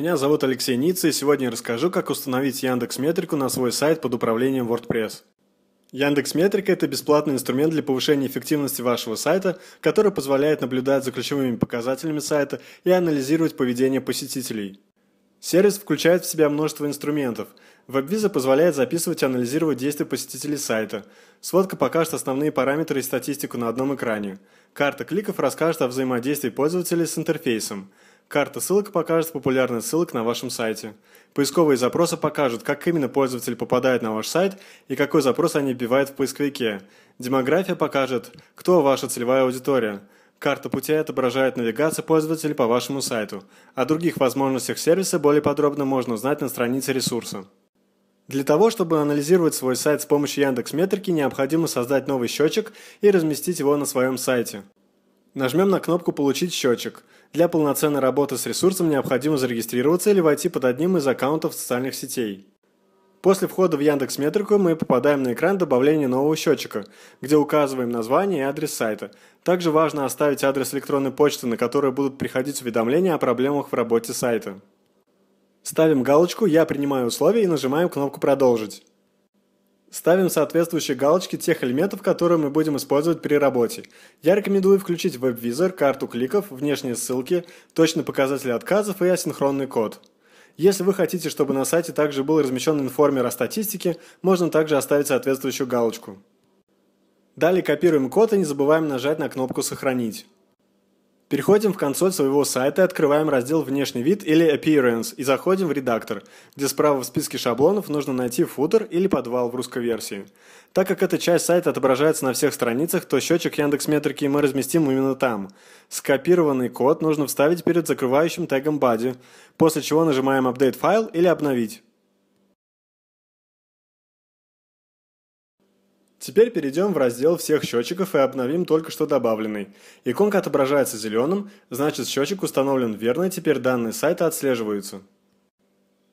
Меня зовут Алексей Ницца, и сегодня я расскажу, как установить Яндекс Метрику на свой сайт под управлением WordPress. Яндекс Метрика – это бесплатный инструмент для повышения эффективности вашего сайта, который позволяет наблюдать за ключевыми показателями сайта и анализировать поведение посетителей. Сервис включает в себя множество инструментов. WebVisa позволяет записывать и анализировать действия посетителей сайта. Сводка покажет основные параметры и статистику на одном экране. Карта кликов расскажет о взаимодействии пользователей с интерфейсом – Карта ссылок покажет популярность ссылок на вашем сайте. Поисковые запросы покажут, как именно пользователь попадает на ваш сайт и какой запрос они вбивают в поисковике. Демография покажет, кто ваша целевая аудитория. Карта путя отображает навигацию пользователя по вашему сайту. О других возможностях сервиса более подробно можно узнать на странице ресурса. Для того, чтобы анализировать свой сайт с помощью Яндекс Метрики, необходимо создать новый счетчик и разместить его на своем сайте. Нажмем на кнопку «Получить счетчик». Для полноценной работы с ресурсом необходимо зарегистрироваться или войти под одним из аккаунтов социальных сетей. После входа в Яндекс Метрику мы попадаем на экран добавления нового счетчика, где указываем название и адрес сайта. Также важно оставить адрес электронной почты, на который будут приходить уведомления о проблемах в работе сайта. Ставим галочку «Я принимаю условия» и нажимаем кнопку «Продолжить». Ставим соответствующие галочки тех элементов, которые мы будем использовать при работе. Я рекомендую включить веб-визор, карту кликов, внешние ссылки, точные показатели отказов и асинхронный код. Если вы хотите, чтобы на сайте также был размещен информер о статистике, можно также оставить соответствующую галочку. Далее копируем код и не забываем нажать на кнопку «Сохранить». Переходим в консоль своего сайта, открываем раздел «Внешний вид» или «Appearance» и заходим в редактор, где справа в списке шаблонов нужно найти футер или подвал в русской версии. Так как эта часть сайта отображается на всех страницах, то счетчик Яндекс Метрики мы разместим именно там. Скопированный код нужно вставить перед закрывающим тегом body, после чего нажимаем «Update файл» или «Обновить». Теперь перейдем в раздел всех счетчиков и обновим только что добавленный. Иконка отображается зеленым, значит счетчик установлен верно и теперь данные сайта отслеживаются.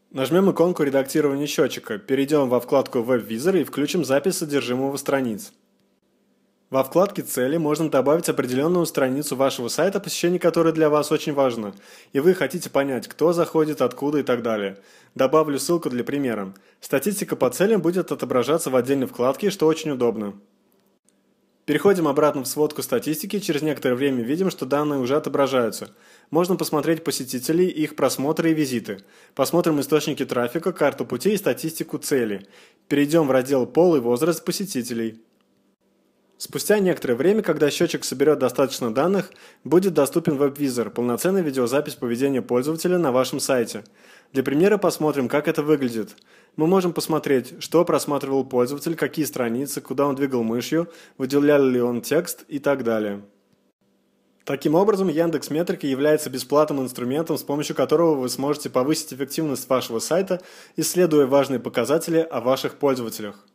Нажмем иконку редактирования счетчика, перейдем во вкладку WebVisor и включим запись содержимого страниц. Во вкладке «Цели» можно добавить определенную страницу вашего сайта, посещение которой для вас очень важно, и вы хотите понять, кто заходит, откуда и так далее. Добавлю ссылку для примера. Статистика по целям будет отображаться в отдельной вкладке, что очень удобно. Переходим обратно в сводку статистики, через некоторое время видим, что данные уже отображаются. Можно посмотреть посетителей, их просмотры и визиты. Посмотрим источники трафика, карту путей и статистику цели. Перейдем в раздел «Пол и возраст посетителей». Спустя некоторое время, когда счетчик соберет достаточно данных, будет доступен веб-визор, полноценная видеозапись поведения пользователя на вашем сайте. Для примера посмотрим, как это выглядит. Мы можем посмотреть, что просматривал пользователь, какие страницы, куда он двигал мышью, выделял ли он текст и так далее. Таким образом, Яндекс Метрика является бесплатным инструментом, с помощью которого вы сможете повысить эффективность вашего сайта, исследуя важные показатели о ваших пользователях.